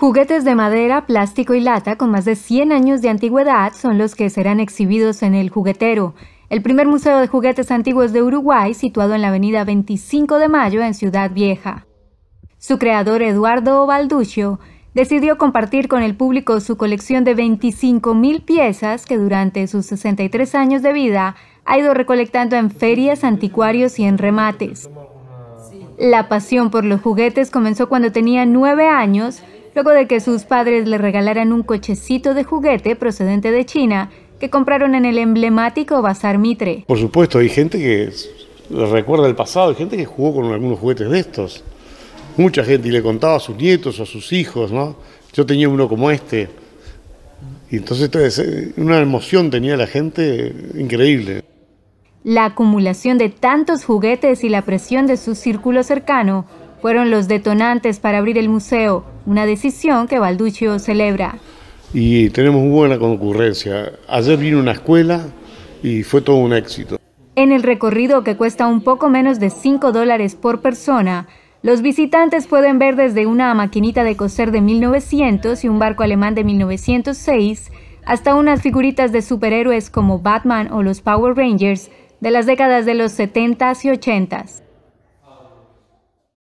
Juguetes de madera, plástico y lata con más de 100 años de antigüedad son los que serán exhibidos en el juguetero, el primer museo de juguetes antiguos de Uruguay situado en la avenida 25 de Mayo en Ciudad Vieja. Su creador Eduardo Balduccio decidió compartir con el público su colección de 25.000 piezas que durante sus 63 años de vida ha ido recolectando en ferias, anticuarios y en remates. La pasión por los juguetes comenzó cuando tenía nueve años, luego de que sus padres le regalaran un cochecito de juguete procedente de China que compraron en el emblemático Bazar Mitre. Por supuesto, hay gente que recuerda el pasado, hay gente que jugó con algunos juguetes de estos. Mucha gente, y le contaba a sus nietos, o a sus hijos, ¿no? Yo tenía uno como este. Y entonces eh, una emoción tenía la gente increíble. La acumulación de tantos juguetes y la presión de su círculo cercano fueron los detonantes para abrir el museo, una decisión que Balduccio celebra. Y tenemos buena concurrencia. Ayer vino una escuela y fue todo un éxito. En el recorrido que cuesta un poco menos de 5 dólares por persona, los visitantes pueden ver desde una maquinita de coser de 1900 y un barco alemán de 1906 hasta unas figuritas de superhéroes como Batman o los Power Rangers de las décadas de los 70s y 80s.